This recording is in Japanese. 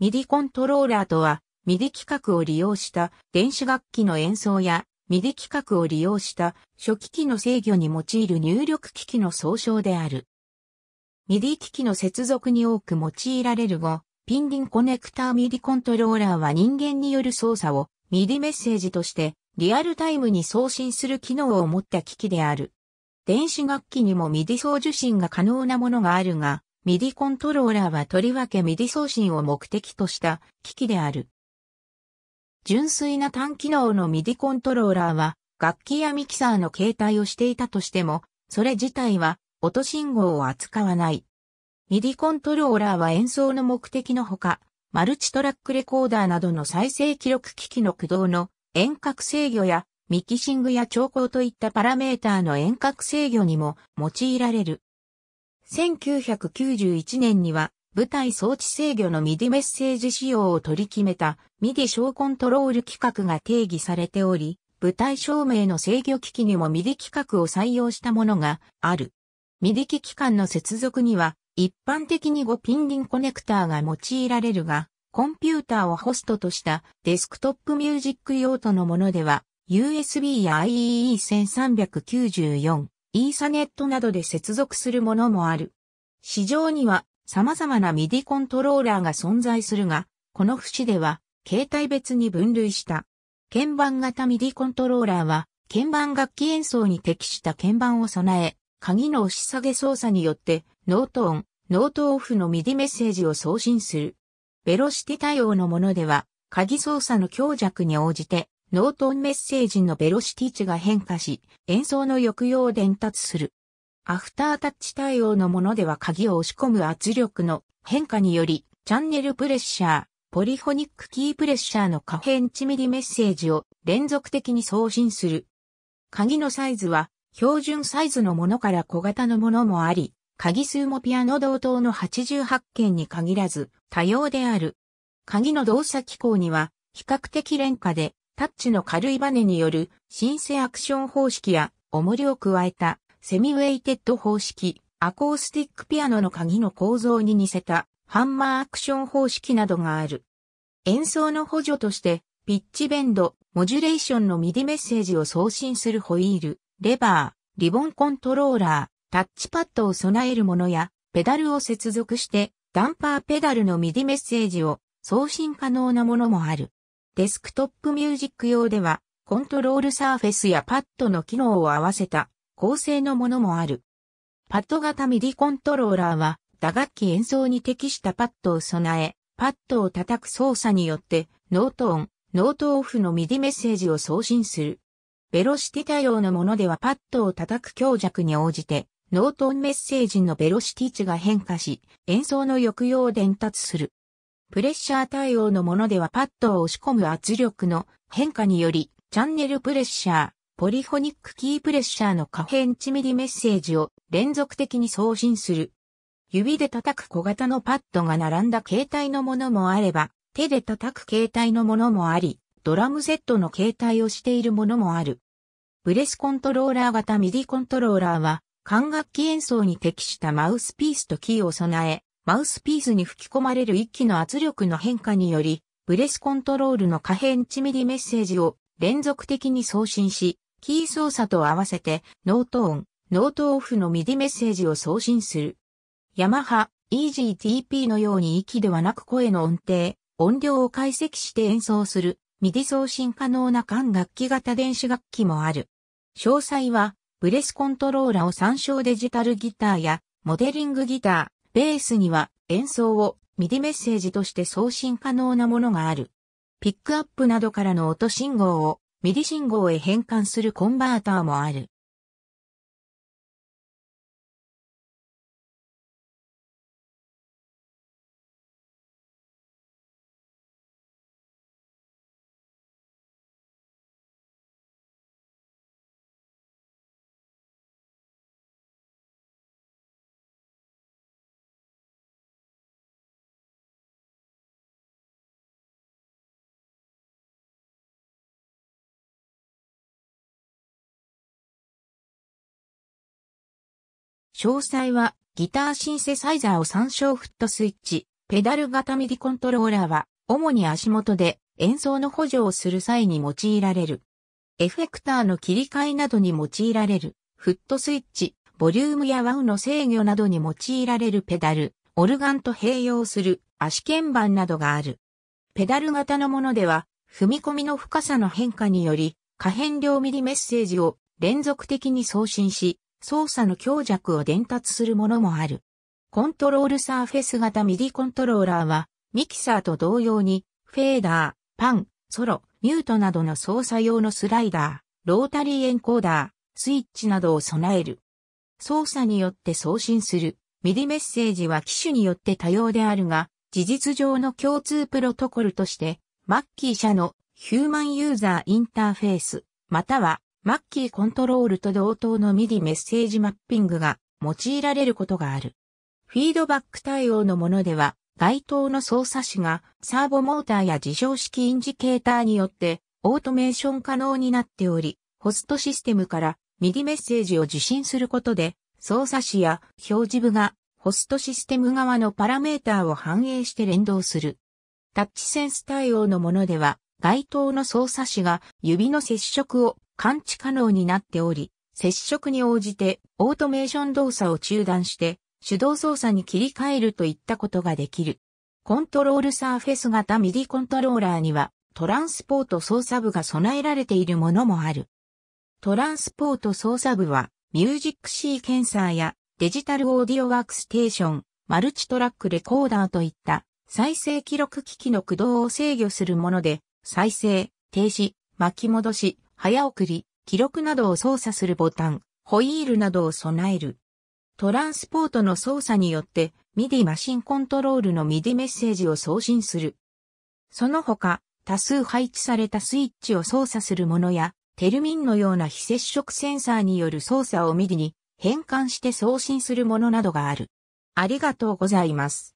ミディコントローラーとは、ミディ規格を利用した電子楽器の演奏や、ミディ規格を利用した初期機の制御に用いる入力機器の総称である。ミディ機器の接続に多く用いられる後、ピンリンコネクターミディコントローラーは人間による操作をミディメッセージとしてリアルタイムに送信する機能を持った機器である。電子楽器にもミディ送受信が可能なものがあるが、ミディコントローラーはとりわけミディ送信を目的とした機器である。純粋な単機能のミディコントローラーは楽器やミキサーの携帯をしていたとしても、それ自体は音信号を扱わない。ミディコントローラーは演奏の目的のほか、マルチトラックレコーダーなどの再生記録機器の駆動の遠隔制御やミキシングや調光といったパラメーターの遠隔制御にも用いられる。1991年には舞台装置制御のミディメッセージ仕様を取り決めたミディ小コントロール規格が定義されており、舞台照明の制御機器にもミディ規格を採用したものがある。ミディ機器間の接続には一般的に5ピンリンコネクターが用いられるが、コンピューターをホストとしたデスクトップミュージック用途のものでは USB や IEE1394 イーサネットなどで接続するものもある。市場には様々なミディコントローラーが存在するが、この節では携帯別に分類した。鍵盤型ミディコントローラーは、鍵盤楽器演奏に適した鍵盤を備え、鍵の押し下げ操作によって、ノートオン、ノートオフのミディメッセージを送信する。ベロシティ対応のものでは、鍵操作の強弱に応じて、ノートンメッセージのベロシティ値が変化し、演奏の抑揚を伝達する。アフタータッチ対応のものでは鍵を押し込む圧力の変化により、チャンネルプレッシャー、ポリフォニックキープレッシャーの可変値ミリメッセージを連続的に送信する。鍵のサイズは標準サイズのものから小型のものもあり、鍵数もピアノ同等の88件に限らず多様である。鍵の動作機構には比較的廉価でタッチの軽いバネによるシ性アクション方式や重りを加えたセミウェイテッド方式、アコースティックピアノの鍵の構造に似せたハンマーアクション方式などがある。演奏の補助としてピッチベンド、モジュレーションのミディメッセージを送信するホイール、レバー、リボンコントローラー、タッチパッドを備えるものや、ペダルを接続して、ダンパーペダルのミディメッセージを送信可能なものもある。デスクトップミュージック用では、コントロールサーフェスやパッドの機能を合わせた構成のものもある。パッド型ミディコントローラーは、打楽器演奏に適したパッドを備え、パッドを叩く操作によって、ノートオン、ノートオフのミディメッセージを送信する。ベロシティ対応のものではパッドを叩く強弱に応じて、ノートオンメッセージのベロシティ値が変化し、演奏の抑揚を伝達する。プレッシャー対応のものではパッドを押し込む圧力の変化により、チャンネルプレッシャー、ポリフォニックキープレッシャーの可変1ミリメッセージを連続的に送信する。指で叩く小型のパッドが並んだ携帯のものもあれば、手で叩く携帯のものもあり、ドラムセットの携帯をしているものもある。ブレスコントローラー型ミディコントローラーは、管楽器演奏に適したマウスピースとキーを備え、マウスピースに吹き込まれる一気の圧力の変化により、ブレスコントロールの可変値ミリメッセージを連続的に送信し、キー操作と合わせてノートオン、ノートオフのミディメッセージを送信する。ヤマハ、EGTP のように息ではなく声の音程、音量を解析して演奏する、ミディ送信可能な管楽器型電子楽器もある。詳細は、ブレスコントローラを参照デジタルギターや、モデリングギター、ベースには演奏をミディメッセージとして送信可能なものがある。ピックアップなどからの音信号をミディ信号へ変換するコンバーターもある。詳細はギターシンセサイザーを参照フットスイッチ、ペダル型ミディコントローラーは主に足元で演奏の補助をする際に用いられる。エフェクターの切り替えなどに用いられるフットスイッチ、ボリュームやワウの制御などに用いられるペダル、オルガンと併用する足鍵盤などがある。ペダル型のものでは踏み込みの深さの変化により可変量ミリメッセージを連続的に送信し、操作の強弱を伝達するものもある。コントロールサーフェス型ミディコントローラーは、ミキサーと同様に、フェーダー、パン、ソロ、ミュートなどの操作用のスライダー、ロータリーエンコーダー、スイッチなどを備える。操作によって送信する、ミディメッセージは機種によって多様であるが、事実上の共通プロトコルとして、マッキー社のヒューマンユーザーインターフェース、またはマッキーコントロールと同等の MIDI メッセージマッピングが用いられることがある。フィードバック対応のものでは、該当の操作士がサーボモーターや自動式インジケーターによってオートメーション可能になっており、ホストシステムから MIDI メッセージを受信することで、操作士や表示部がホストシステム側のパラメーターを反映して連動する。タッチセンス対応のものでは、該当の操作士が指の接触を感知可能になっており、接触に応じてオートメーション動作を中断して手動操作に切り替えるといったことができる。コントロールサーフェス型ミディコントローラーにはトランスポート操作部が備えられているものもある。トランスポート操作部はミュージックシーケンサーやデジタルオーディオワークステーション、マルチトラックレコーダーといった再生記録機器の駆動を制御するもので再生、停止、巻き戻し、早送り、記録などを操作するボタン、ホイールなどを備える。トランスポートの操作によって、MIDI マシンコントロールの MIDI メッセージを送信する。その他、多数配置されたスイッチを操作するものや、テルミンのような非接触センサーによる操作を MIDI に変換して送信するものなどがある。ありがとうございます。